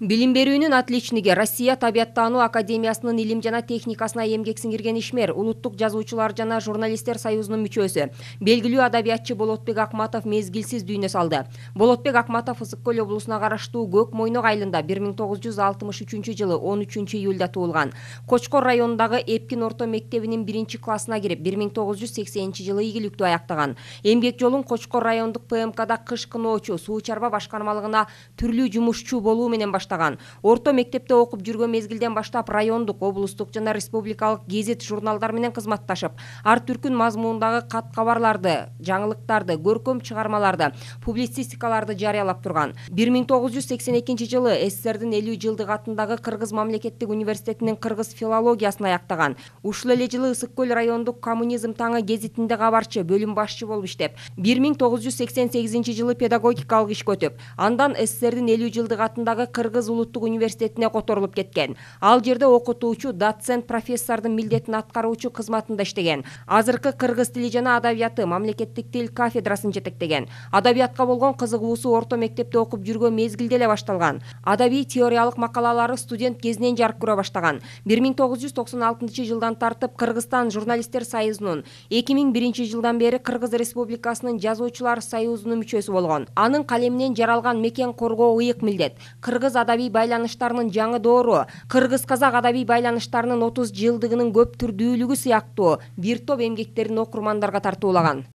билим берүүнүн отличниги россия табият таануу академиясынын илим жана техникасына эмгек сиңирген ишмер улуттук жазуучулар жана журналисттер союзунун мүчөсү белгилүү адабиятчы болотбек акматов мезгилсиз дүйнө салды болотбек акматов ысык көл облусуна караштуу көк мойнок айылында бир миң тогуз жүз алтымыш үчүнчү жылы он үчүнчү июлда туулган кочкор районундагы эпкин орто мектебинин биринчи классына кирип бир миң тогуз жүз сексенинчи жылы ийгиликтүү аяктаган эмгек жолун кочкор райондук пмкда кыш кыноочу суу чарба башкармалыгына түрлүү жумушчу болуу менен баштаган баштаган орто мектепте окуп жүргөн мезгилден баштап райондук облустук жана республикалык гезит журналдар менен кызматташып ар түркүн мазмундагы кат кабарларды жаңылыктарды көркөм чыгармаларды публицистикаларды жарыялап турган бир миң тогуз жүз сексен экинчи жылы сссрдин элүү жылдыгы атындагы кыргыз мамлекеттик университетинин кыргыз филологиясын аяктаган ушул эле жылы ысык көл райондук коммунизм таңы гезитинде кабарчы бөлүм башчы болуп иштеп бир миң тогуз жүз сексен сегизинчи жылы педагогикалык ишке өтүп андан сссрдин элүү жылдыгы атындагы кыргыз кыргыз улуттук университетине которулуп кеткен ал жерде окутуучу доцент профессордун милдетин аткаруучу кызматында иштеген азыркы кыргыз тили жана адабияты мамлекеттик тил кафедрасын жетектеген адабиятка болгон кызыгуусу орто мектепте окуп жүргөн мезгилде эле башталган адабий теориялык макалалары студент кезинен жарык көрө баштаган бир миң тогуз жүз токсон алтынчы жылдан тартып кыргызстан журналисттер союзунун эки миң биринчи жылдан бери кыргыз республикасынын жазуучулар союзунун мүчөсү болгон анын калеминен жаралган мекен коргоо ыйык милдет кыргыз адаби байланыштарынын жаңы доору кыргыз казак адаби байланыштарынын отуз жылдыгынын көп түрдүүлүгү сыяктуу бир топ эмгектерин окурмандарга тартуулаган